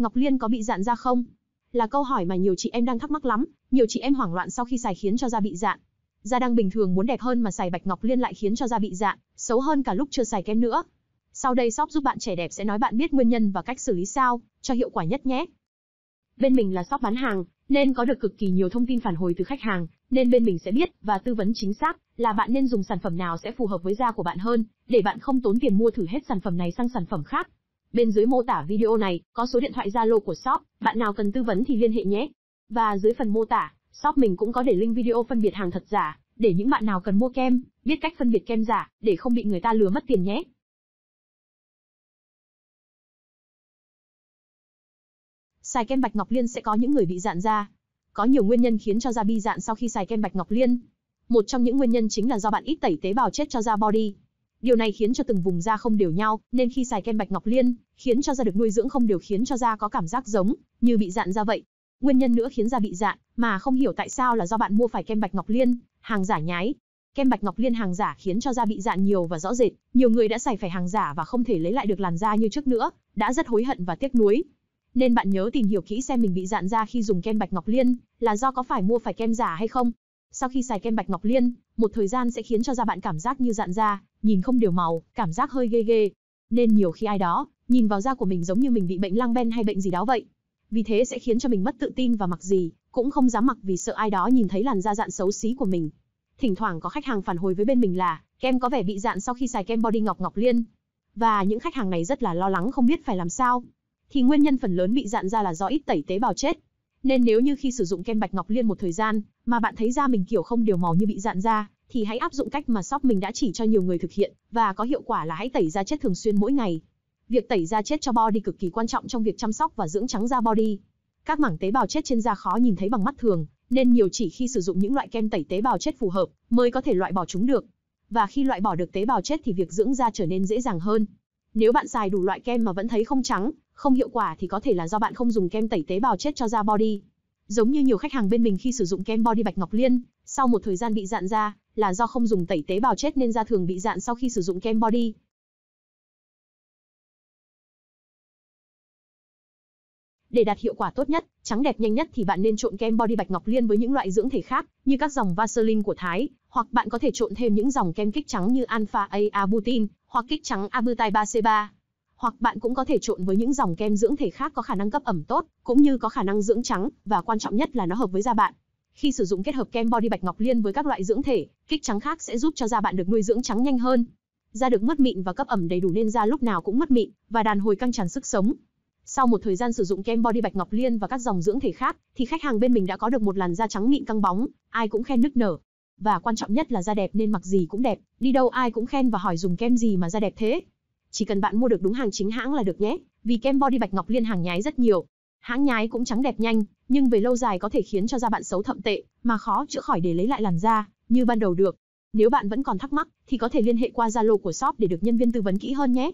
Ngọc Liên có bị dạn da không? Là câu hỏi mà nhiều chị em đang thắc mắc lắm, nhiều chị em hoảng loạn sau khi xài khiến cho da bị dạn. Da đang bình thường muốn đẹp hơn mà xài bạch ngọc liên lại khiến cho da bị dạn, xấu hơn cả lúc chưa xài kem nữa. Sau đây shop giúp bạn trẻ đẹp sẽ nói bạn biết nguyên nhân và cách xử lý sao cho hiệu quả nhất nhé. Bên mình là shop bán hàng, nên có được cực kỳ nhiều thông tin phản hồi từ khách hàng, nên bên mình sẽ biết và tư vấn chính xác là bạn nên dùng sản phẩm nào sẽ phù hợp với da của bạn hơn, để bạn không tốn tiền mua thử hết sản phẩm này sang sản phẩm khác. Bên dưới mô tả video này có số điện thoại Zalo của shop, bạn nào cần tư vấn thì liên hệ nhé. Và dưới phần mô tả, shop mình cũng có để link video phân biệt hàng thật giả, để những bạn nào cần mua kem, biết cách phân biệt kem giả, để không bị người ta lừa mất tiền nhé. Xài kem bạch ngọc liên sẽ có những người bị dạn da. Có nhiều nguyên nhân khiến cho da bị dạn sau khi xài kem bạch ngọc liên. Một trong những nguyên nhân chính là do bạn ít tẩy tế bào chết cho da body. Điều này khiến cho từng vùng da không đều nhau, nên khi xài kem bạch ngọc liên, khiến cho da được nuôi dưỡng không đều khiến cho da có cảm giác giống như bị dạn da vậy. Nguyên nhân nữa khiến da bị dạn, mà không hiểu tại sao là do bạn mua phải kem bạch ngọc liên, hàng giả nhái. Kem bạch ngọc liên hàng giả khiến cho da bị dạn nhiều và rõ rệt, nhiều người đã xài phải hàng giả và không thể lấy lại được làn da như trước nữa, đã rất hối hận và tiếc nuối. Nên bạn nhớ tìm hiểu kỹ xem mình bị dạn da khi dùng kem bạch ngọc liên là do có phải mua phải kem giả hay không. Sau khi xài kem bạch ngọc liên, một thời gian sẽ khiến cho da bạn cảm giác như dạn da, nhìn không đều màu, cảm giác hơi ghê ghê. Nên nhiều khi ai đó, nhìn vào da của mình giống như mình bị bệnh lang ben hay bệnh gì đó vậy. Vì thế sẽ khiến cho mình mất tự tin và mặc gì, cũng không dám mặc vì sợ ai đó nhìn thấy làn da dạn xấu xí của mình. Thỉnh thoảng có khách hàng phản hồi với bên mình là, kem có vẻ bị dạn sau khi xài kem body ngọc ngọc liên. Và những khách hàng này rất là lo lắng không biết phải làm sao. Thì nguyên nhân phần lớn bị dạn da là do ít tẩy tế bào chết, nên nếu như khi sử dụng kem bạch ngọc liên một thời gian, mà bạn thấy da mình kiểu không đều màu như bị dạn da, thì hãy áp dụng cách mà shop mình đã chỉ cho nhiều người thực hiện, và có hiệu quả là hãy tẩy da chết thường xuyên mỗi ngày. Việc tẩy da chết cho body cực kỳ quan trọng trong việc chăm sóc và dưỡng trắng da body. Các mảng tế bào chết trên da khó nhìn thấy bằng mắt thường, nên nhiều chỉ khi sử dụng những loại kem tẩy tế bào chết phù hợp mới có thể loại bỏ chúng được. Và khi loại bỏ được tế bào chết thì việc dưỡng da trở nên dễ dàng hơn. Nếu bạn xài đủ loại kem mà vẫn thấy không trắng, không hiệu quả thì có thể là do bạn không dùng kem tẩy tế bào chết cho da body. Giống như nhiều khách hàng bên mình khi sử dụng kem body bạch ngọc liên, sau một thời gian bị dạn da, là do không dùng tẩy tế bào chết nên da thường bị dạn sau khi sử dụng kem body. Để đạt hiệu quả tốt nhất, trắng đẹp nhanh nhất thì bạn nên trộn kem body bạch ngọc liên với những loại dưỡng thể khác, như các dòng Vaseline của Thái, hoặc bạn có thể trộn thêm những dòng kem kích trắng như Alpha A Abutin, hoặc kích trắng Abutai 3C3 hoặc bạn cũng có thể trộn với những dòng kem dưỡng thể khác có khả năng cấp ẩm tốt, cũng như có khả năng dưỡng trắng, và quan trọng nhất là nó hợp với da bạn. Khi sử dụng kết hợp kem body bạch ngọc liên với các loại dưỡng thể, kích trắng khác sẽ giúp cho da bạn được nuôi dưỡng trắng nhanh hơn. Da được mất mịn và cấp ẩm đầy đủ nên da lúc nào cũng mất mịn và đàn hồi căng tràn sức sống. Sau một thời gian sử dụng kem body bạch ngọc liên và các dòng dưỡng thể khác, thì khách hàng bên mình đã có được một làn da trắng mịn căng bóng, ai cũng khen nức nở. Và quan trọng nhất là da đẹp nên mặc gì cũng đẹp, đi đâu ai cũng khen và hỏi dùng kem gì mà da đẹp thế. Chỉ cần bạn mua được đúng hàng chính hãng là được nhé, vì kem body bạch ngọc liên hàng nhái rất nhiều. Hãng nhái cũng trắng đẹp nhanh, nhưng về lâu dài có thể khiến cho da bạn xấu thậm tệ, mà khó chữa khỏi để lấy lại làn da như ban đầu được. Nếu bạn vẫn còn thắc mắc thì có thể liên hệ qua Zalo của shop để được nhân viên tư vấn kỹ hơn nhé.